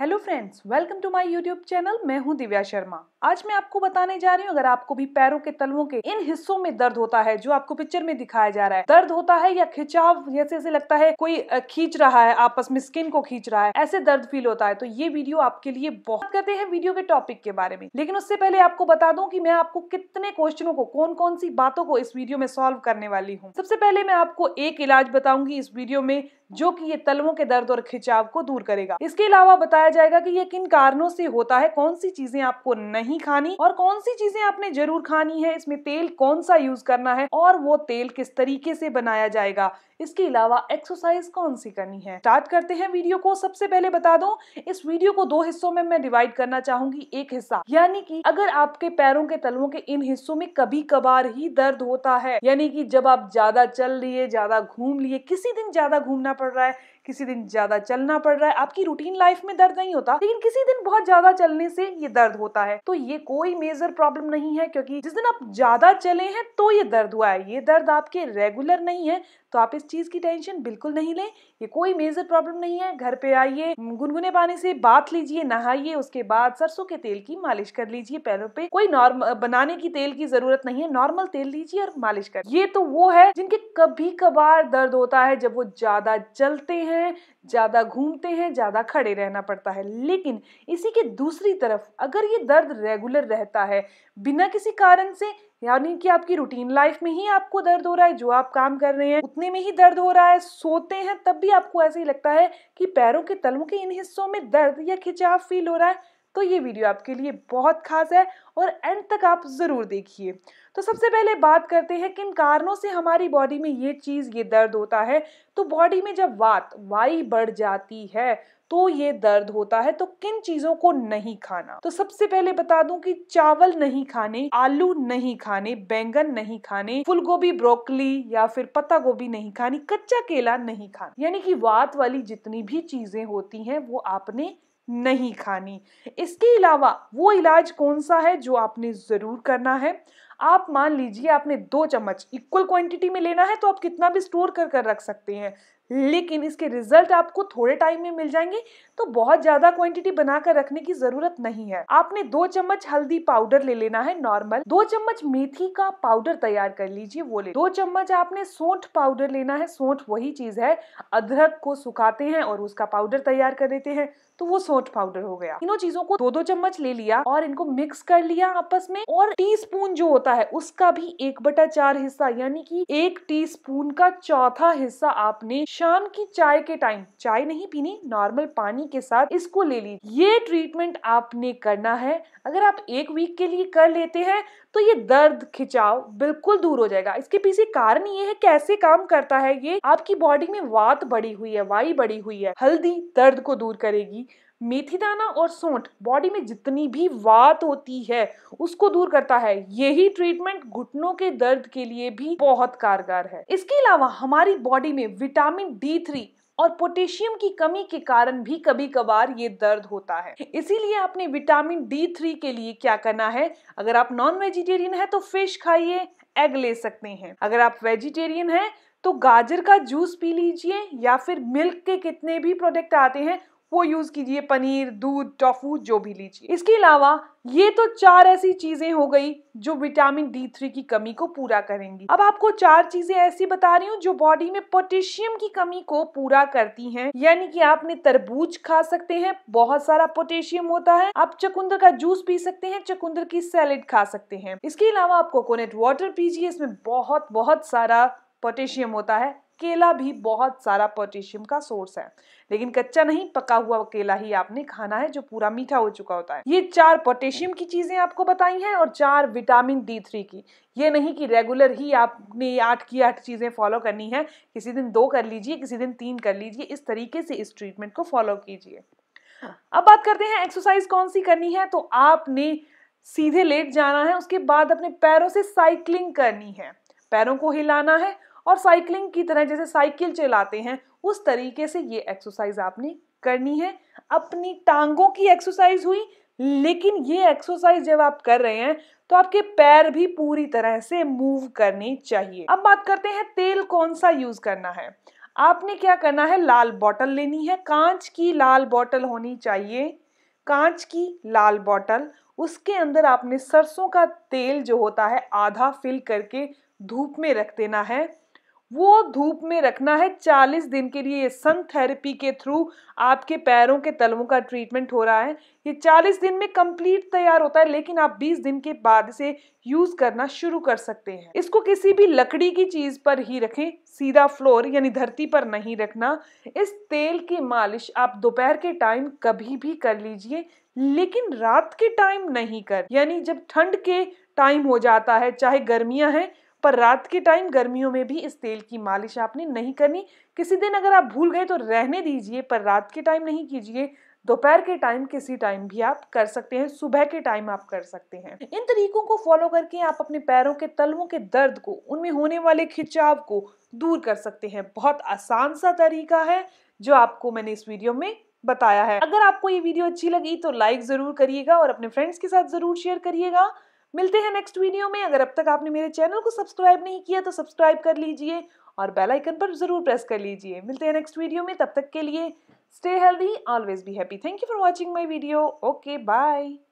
hello friends welcome to my YouTube channel मैं हूं दिव्या शर्मा आज मैं आपको बताने जा रही हूं अगर आपको भी पैरों के तलवों के इन हिस्सों में दर्द होता है जो आपको पिक्चर में दिखाया जा रहा है दर्द होता है या खिंचाव जैसे ऐसे लगता है कोई खींच रहा है आपस में स्किन को खींच रहा है ऐसे दर्द फील होता है तो ये वीडियो आपके लिए बहुत करते हैं वीडियो के टॉपिक के बारे में लेकिन उससे पहले आपको बता दूँ की मैं आपको कितने क्वेश्चनों को कौन कौन सी बातों को इस वीडियो में सॉल्व करने वाली हूँ सबसे पहले मैं आपको एक इलाज बताऊंगी इस वीडियो में जो की ये तलवों के दर्द और खिंचाव को दूर करेगा इसके अलावा बताया बताया जाएगा कि ये किन कारणों से होता है कौन सी चीजें आपको नहीं खानी और कौन सी चीजें आपने जरूर खानी है इसमें तेल कौन सा यूज करना है और वो तेल किस तरीके से बनाया जाएगा इसके अलावा एक्सरसाइज कौन सी करनी है स्टार्ट करते हैं वीडियो को सबसे पहले बता दूं इस वीडियो को दो हिस्सों में मैं डिवाइड करना चाहूंगी एक हिस्सा यानी कि अगर आपके पैरों के तलवों के इन हिस्सों में कभी कभार ही दर्द होता है यानी कि जब आप ज्यादा चल लिए ज्यादा घूम लिए किसी दिन ज्यादा घूमना पड़ रहा है किसी दिन ज़्यादा चलना पड़ रहा है आपकी रूटीन लाइफ में दर्द नहीं होता लेकिन किसी दिन बहुत ज़्यादा चलने से ये दर्द होता है तो ये कोई मेजर प्रॉब्लम नहीं है क्योंकि जिस दिन आप ज़्यादा चले हैं तो ये दर्द हुआ है ये दर्द आपके रेगुलर नहीं है तो आप इस चीज़ की टेंशन बिल्कुल नहीं लें ये कोई मेजर प्रॉब्लम नहीं है घर पे आइए गुनगुने पानी से बात लीजिए नहाइए उसके बाद सरसों के तेल की मालिश कर लीजिए पैरों पे कोई नॉर्म बनाने की तेल की जरूरत नहीं है नॉर्मल तेल लीजिए और मालिश कर ये तो वो है जिनके कभी कभार दर्द होता है जब वो ज्यादा चलते हैं ज़्यादा घूमते हैं ज़्यादा खड़े रहना पड़ता है लेकिन इसी के दूसरी तरफ अगर ये दर्द रेगुलर रहता है बिना किसी कारण से यानी कि आपकी रूटीन लाइफ में ही आपको दर्द हो रहा है जो आप काम कर रहे हैं उतने में ही दर्द हो रहा है सोते हैं तब भी आपको ऐसे ही लगता है कि पैरों के तलवों के इन हिस्सों में दर्द या खिंचाव फील हो रहा है तो ये वीडियो आपके लिए बहुत खास है और एंड तक आप ज़रूर देखिए तो सबसे पहले बात करते हैं किन कारणों से हमारी बॉडी में ये चीज़ ये दर्द होता है तो बॉडी में जब वात वाई बढ़ जाती है तो ये दर्द होता है तो किन चीज़ों को नहीं खाना तो सबसे पहले बता दूं कि चावल नहीं खाने आलू नहीं खाने बैंगन नहीं खाने फूलगोभी ब्रोकली या फिर पत्ता गोभी नहीं खानी कच्चा केला नहीं खाना यानी कि वात वाली जितनी भी चीज़ें होती हैं वो आपने नहीं खानी इसके अलावा वो इलाज कौन सा है जो आपने ज़रूर करना है आप मान लीजिए आपने दो चम्मच इक्वल क्वांटिटी में लेना है तो आप कितना भी स्टोर कर कर रख सकते हैं लेकिन इसके रिजल्ट आपको थोड़े टाइम में मिल जाएंगे तो बहुत ज्यादा क्वांटिटी बनाकर रखने की जरूरत नहीं है आपने दो चम्मच हल्दी पाउडर ले लेना है नॉर्मल दो चम्मच मेथी का पाउडर तैयार कर लीजिए वो ले दो चम्मच आपने सोंठ पाउडर लेना है सोंठ वही चीज है अदरक को सुखाते हैं और उसका पाउडर तैयार कर लेते हैं तो वो सोंठ पाउडर हो गया इनो चीजों को दो दो चम्मच ले लिया और इनको मिक्स कर लिया आपस में और टी जो होता है उसका भी एक बटा चार हिस्सा यानी की एक टी का चौथा हिस्सा आपने शाम की चाय के टाइम चाय नहीं पीनी नॉर्मल पानी के साथ इसको ले ली ये ट्रीटमेंट आपने करना है अगर आप एक वीक के लिए कर लेते हैं तो ये दर्द खिंचाव बिल्कुल दूर हो जाएगा इसके पीछे कारण ये है कैसे काम करता है ये आपकी बॉडी में वात बढ़ी हुई है वायु बढ़ी हुई है हल्दी दर्द को दूर करेगी मेथी दाना और सोंठ बॉडी में जितनी भी वात होती है उसको दूर करता है यही ट्रीटमेंट घुटनों के दर्द के लिए भी बहुत कारगर है इसके अलावा हमारी बॉडी में विटामिन डी थ्री और पोटेशियम की कमी के कारण भी कभी कभार ये दर्द होता है इसीलिए आपने विटामिन डी थ्री के लिए क्या करना है अगर आप नॉन वेजिटेरियन है तो फिश खाइए एग ले सकते हैं अगर आप वेजिटेरियन है तो गाजर का जूस पी लीजिए या फिर मिल्क के कितने भी प्रोडक्ट आते हैं वो यूज़ कीजिए पनीर दूध टोफू जो भी लीजिए इसके अलावा ये तो चार ऐसी चीज़ें हो गई जो विटामिन डी थ्री की कमी को पूरा करेंगी अब आपको चार चीज़ें ऐसी बता रही हूँ जो बॉडी में पोटेशियम की कमी को पूरा करती हैं यानी कि आपने तरबूज खा सकते हैं बहुत सारा पोटेशियम होता है आप चकुंदर का जूस पी सकते हैं चकुंदर की सैलेड खा सकते हैं इसके अलावा आप कोकोनट वाटर पीजिए इसमें बहुत बहुत सारा पोटेशियम होता है केला भी बहुत सारा पोटेशियम का सोर्स है लेकिन कच्चा नहीं पका हुआ केला ही आपने खाना है जो पूरा मीठा हो चुका होता है ये चार पोटेशियम की चीजें आपको बताई हैं और चार विटामिन डी थ्री की ये नहीं कि रेगुलर ही आपने आठ की आठ चीज़ें फॉलो करनी है किसी दिन दो कर लीजिए किसी दिन तीन कर लीजिए इस तरीके से इस ट्रीटमेंट को फॉलो कीजिए अब बात करते हैं एक्सरसाइज कौन सी करनी है तो आपने सीधे लेट जाना है उसके बाद अपने पैरों से साइकिलिंग करनी है पैरों को हिलाना है और साइकिलिंग की तरह जैसे साइकिल चलाते हैं उस तरीके से ये एक्सरसाइज आपने करनी है अपनी टांगों की एक्सरसाइज हुई लेकिन ये एक्सरसाइज जब आप कर रहे हैं तो आपके पैर भी पूरी तरह से मूव करने चाहिए अब बात करते हैं तेल कौन सा यूज करना है आपने क्या करना है लाल बॉटल लेनी है कांच की लाल बॉटल होनी चाहिए कांच की लाल बॉटल उसके अंदर आपने सरसों का तेल जो होता है आधा फिल करके धूप में रख देना है वो धूप में रखना है चालीस दिन के लिए ये सन थेरेपी के थ्रू आपके पैरों के तलवों का ट्रीटमेंट हो रहा है ये चालीस दिन में कंप्लीट तैयार होता है लेकिन आप बीस दिन के बाद से यूज़ करना शुरू कर सकते हैं इसको किसी भी लकड़ी की चीज़ पर ही रखें सीधा फ्लोर यानी धरती पर नहीं रखना इस तेल की मालिश आप दोपहर के टाइम कभी भी कर लीजिए लेकिन रात के टाइम नहीं कर यानी जब ठंड के टाइम हो जाता है चाहे गर्मियां हैं पर रात के टाइम गर्मियों में भी इस तेल की मालिश आपने नहीं करनी किसी दिन अगर आप भूल गए तो रहने दीजिए पर रात के टाइम नहीं कीजिए दोपहर के टाइम किसी टाइम भी आप कर सकते हैं सुबह के टाइम आप कर सकते हैं इन तरीकों को फॉलो करके आप अपने पैरों के तलवों के दर्द को उनमें होने वाले खिंचाव को दूर कर सकते हैं बहुत आसान सा तरीका है जो आपको मैंने इस वीडियो में बताया है अगर आपको ये वीडियो अच्छी लगी तो लाइक ज़रूर करिएगा और अपने फ्रेंड्स के साथ ज़रूर शेयर करिएगा मिलते हैं नेक्स्ट वीडियो में अगर अब तक आपने मेरे चैनल को सब्सक्राइब नहीं किया तो सब्सक्राइब कर लीजिए और बेल आइकन पर ज़रूर प्रेस कर लीजिए मिलते हैं नेक्स्ट वीडियो में तब तक के लिए stay healthy always be happy thank you for watching my video okay bye